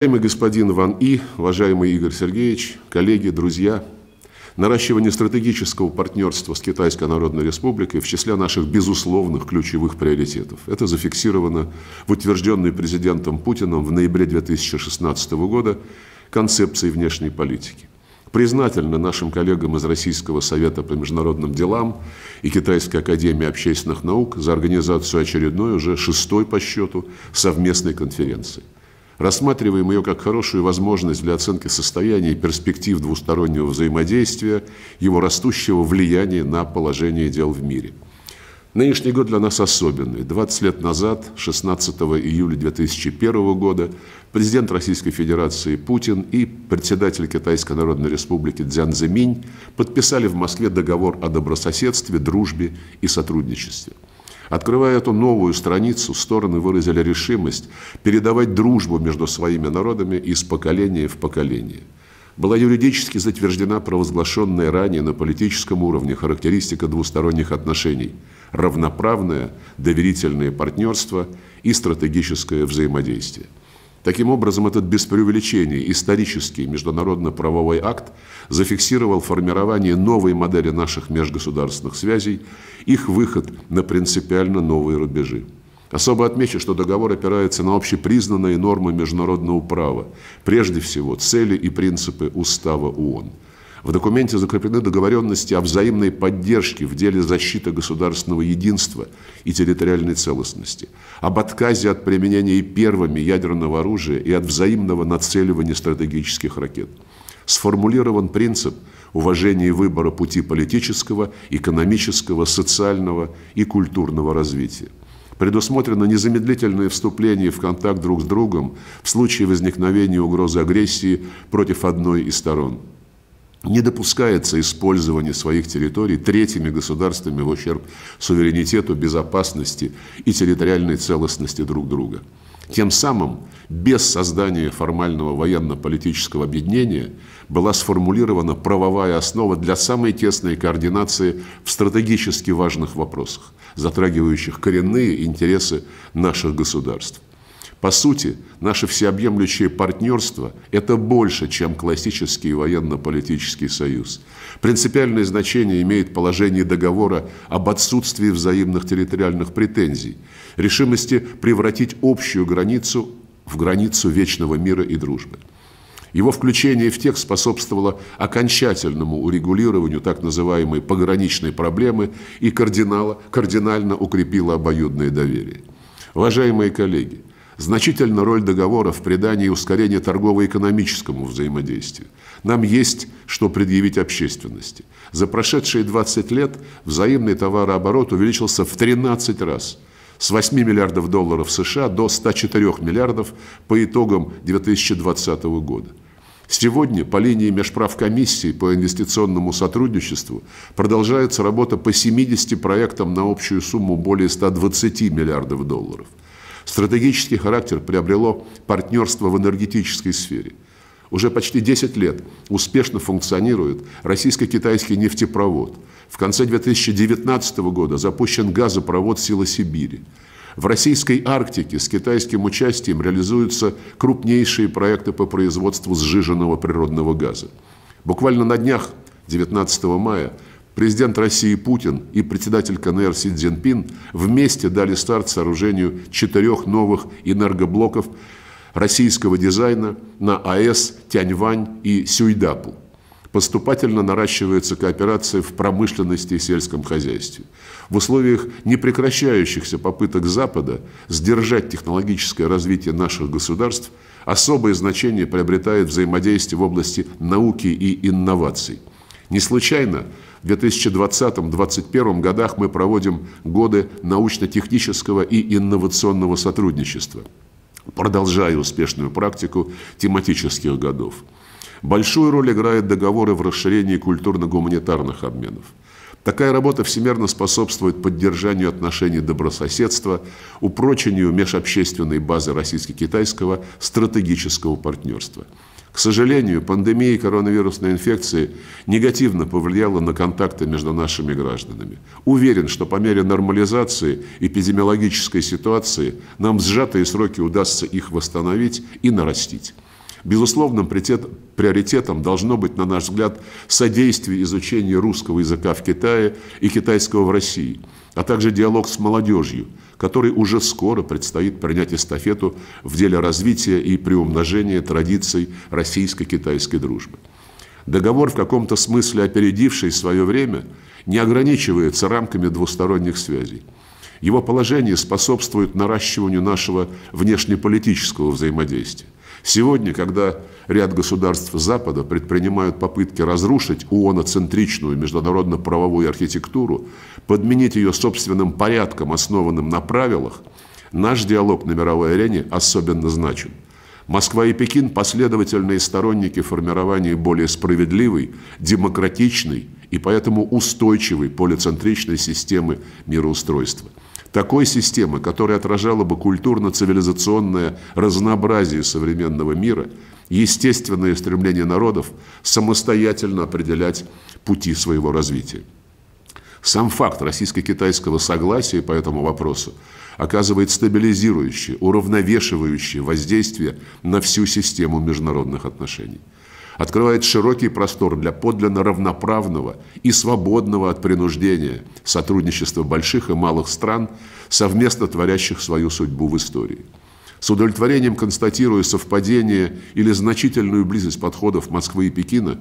Уважаемый господин Ван И, уважаемый Игорь Сергеевич, коллеги, друзья, наращивание стратегического партнерства с Китайской Народной Республикой в числе наших безусловных ключевых приоритетов. Это зафиксировано в утвержденной президентом Путиным в ноябре 2016 года концепции внешней политики. Признательно нашим коллегам из Российского совета по международным делам и Китайской академии общественных наук за организацию очередной, уже шестой по счету, совместной конференции – Рассматриваем ее как хорошую возможность для оценки состояния и перспектив двустороннего взаимодействия, его растущего влияния на положение дел в мире. Нынешний год для нас особенный. 20 лет назад, 16 июля 2001 года, президент Российской Федерации Путин и председатель Китайской Народной Республики Цзян Цзэминь подписали в Москве договор о добрососедстве, дружбе и сотрудничестве – Открывая эту новую страницу, стороны выразили решимость передавать дружбу между своими народами из поколения в поколение. Была юридически затверждена провозглашенная ранее на политическом уровне характеристика двусторонних отношений – равноправное доверительное партнерство и стратегическое взаимодействие. Таким образом, этот без преувеличения исторический международно-правовой акт зафиксировал формирование новой модели наших межгосударственных связей, их выход на принципиально новые рубежи. Особо отмечу, что договор опирается на общепризнанные нормы международного права, прежде всего цели и принципы Устава ООН – в документе закреплены договоренности о взаимной поддержке в деле защиты государственного единства и территориальной целостности, об отказе от применения первыми ядерного оружия и от взаимного нацеливания стратегических ракет. Сформулирован принцип уважения выбора пути политического, экономического, социального и культурного развития. Предусмотрено незамедлительное вступление в контакт друг с другом в случае возникновения угрозы агрессии против одной из сторон – не допускается использование своих территорий третьими государствами в ущерб суверенитету, безопасности и территориальной целостности друг друга. Тем самым, без создания формального военно-политического объединения, была сформулирована правовая основа для самой тесной координации в стратегически важных вопросах, затрагивающих коренные интересы наших государств. По сути, наше всеобъемлющее партнерство – это больше, чем классический военно-политический союз. Принципиальное значение имеет положение договора об отсутствии взаимных территориальных претензий, решимости превратить общую границу в границу вечного мира и дружбы. Его включение в текст способствовало окончательному урегулированию так называемой пограничной проблемы и кардинала, кардинально укрепило обоюдное доверие. Уважаемые коллеги, Значительна роль договора в придании ускорения торгово-экономическому взаимодействию. Нам есть что предъявить общественности. За прошедшие 20 лет взаимный товарооборот увеличился в 13 раз – с 8 миллиардов долларов США до 104 миллиардов по итогам 2020 года. Сегодня по линии Межправкомиссии по инвестиционному сотрудничеству продолжается работа по 70 проектам на общую сумму более 120 миллиардов долларов – Стратегический характер приобрело партнерство в энергетической сфере. Уже почти 10 лет успешно функционирует российско-китайский нефтепровод. В конце 2019 года запущен газопровод «Сила Сибири». В российской Арктике с китайским участием реализуются крупнейшие проекты по производству сжиженного природного газа. Буквально на днях 19 мая президент России Путин и председатель КНР Си Цзиньпин вместе дали старт сооружению четырех новых энергоблоков российского дизайна на АЭС Тяньвань и Сюйдапу. Поступательно наращивается кооперация в промышленности и сельском хозяйстве. В условиях непрекращающихся попыток Запада сдержать технологическое развитие наших государств особое значение приобретает взаимодействие в области науки и инноваций. Не случайно в 2020-2021 годах мы проводим годы научно-технического и инновационного сотрудничества, продолжая успешную практику тематических годов. Большую роль играют договоры в расширении культурно-гуманитарных обменов. Такая работа всемерно способствует поддержанию отношений добрососедства, упрочению межобщественной базы российско-китайского стратегического партнерства – к сожалению, пандемия коронавирусной инфекции негативно повлияла на контакты между нашими гражданами. Уверен, что по мере нормализации эпидемиологической ситуации нам в сжатые сроки удастся их восстановить и нарастить. Безусловным приоритетом должно быть, на наш взгляд, содействие изучению русского языка в Китае и китайского в России, а также диалог с молодежью, который уже скоро предстоит принять эстафету в деле развития и приумножения традиций российско-китайской дружбы. Договор, в каком-то смысле опередивший свое время, не ограничивается рамками двусторонних связей. Его положение способствует наращиванию нашего внешнеполитического взаимодействия. Сегодня, когда ряд государств Запада предпринимают попытки разрушить УОНоцентричную международно-правовую архитектуру, подменить ее собственным порядком, основанным на правилах, наш диалог на мировой арене особенно значен. Москва и Пекин – последовательные сторонники формирования более справедливой, демократичной и поэтому устойчивой полицентричной системы мироустройства – такой системы, которая отражала бы культурно-цивилизационное разнообразие современного мира, естественное стремление народов самостоятельно определять пути своего развития. Сам факт российско-китайского согласия по этому вопросу оказывает стабилизирующее, уравновешивающее воздействие на всю систему международных отношений открывает широкий простор для подлинно равноправного и свободного от принуждения сотрудничества больших и малых стран, совместно творящих свою судьбу в истории. С удовлетворением констатирую совпадение или значительную близость подходов Москвы и Пекина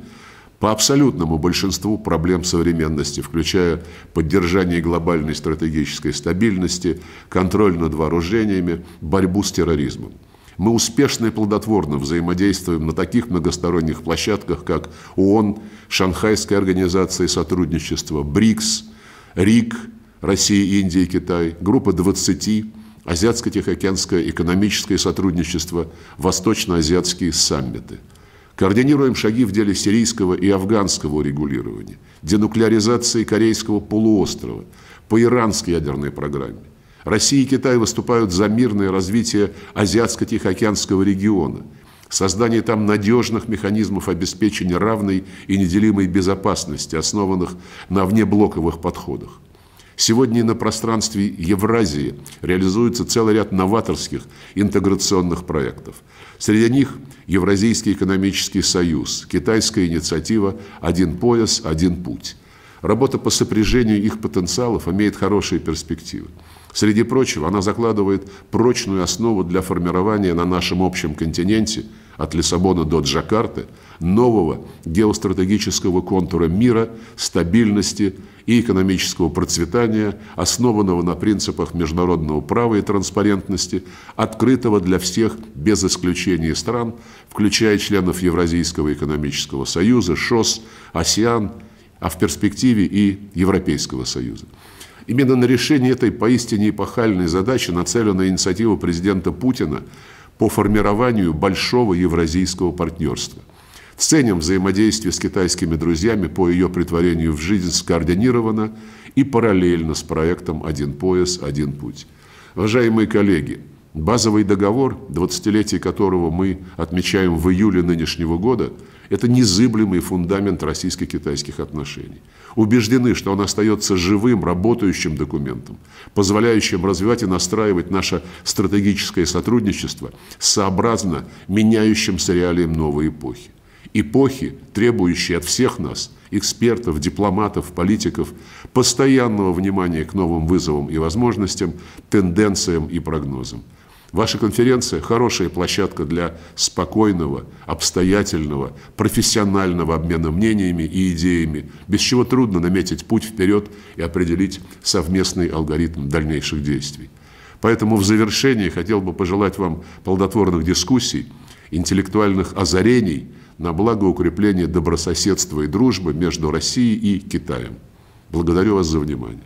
по абсолютному большинству проблем современности, включая поддержание глобальной стратегической стабильности, контроль над вооружениями, борьбу с терроризмом. Мы успешно и плодотворно взаимодействуем на таких многосторонних площадках, как ООН, Шанхайская организация сотрудничества, БРИКС, РИК, Россия, Индия и Китай, группа 20, Азиатско-Тихоокеанское экономическое сотрудничество, Восточно-Азиатские саммиты. Координируем шаги в деле сирийского и афганского урегулирования, денуклеаризации Корейского полуострова, по иранской ядерной программе – Россия и Китай выступают за мирное развитие Азиатско-Тихоокеанского региона, создание там надежных механизмов обеспечения равной и неделимой безопасности, основанных на внеблоковых подходах. Сегодня на пространстве Евразии реализуется целый ряд новаторских интеграционных проектов. Среди них Евразийский экономический союз, китайская инициатива «Один пояс, один путь». Работа по сопряжению их потенциалов имеет хорошие перспективы. Среди прочего, она закладывает прочную основу для формирования на нашем общем континенте от Лиссабона до Джакарты нового геостратегического контура мира, стабильности и экономического процветания, основанного на принципах международного права и транспарентности, открытого для всех без исключения стран, включая членов Евразийского экономического союза, ШОС, АСИАН, а в перспективе и Европейского союза. Именно на решение этой поистине эпохальной задачи нацелена инициатива президента Путина по формированию большого евразийского партнерства. Ценим взаимодействие с китайскими друзьями по ее притворению в жизнь скоординировано и параллельно с проектом «Один пояс, один путь». Уважаемые коллеги, базовый договор, 20-летие которого мы отмечаем в июле нынешнего года – это незыблемый фундамент российско-китайских отношений. Убеждены, что он остается живым, работающим документом, позволяющим развивать и настраивать наше стратегическое сотрудничество сообразно меняющимся реалиям новой эпохи. Эпохи, требующие от всех нас, экспертов, дипломатов, политиков, постоянного внимания к новым вызовам и возможностям, тенденциям и прогнозам – Ваша конференция – хорошая площадка для спокойного, обстоятельного, профессионального обмена мнениями и идеями, без чего трудно наметить путь вперед и определить совместный алгоритм дальнейших действий. Поэтому в завершение хотел бы пожелать вам плодотворных дискуссий, интеллектуальных озарений на благо укрепления добрососедства и дружбы между Россией и Китаем. Благодарю вас за внимание.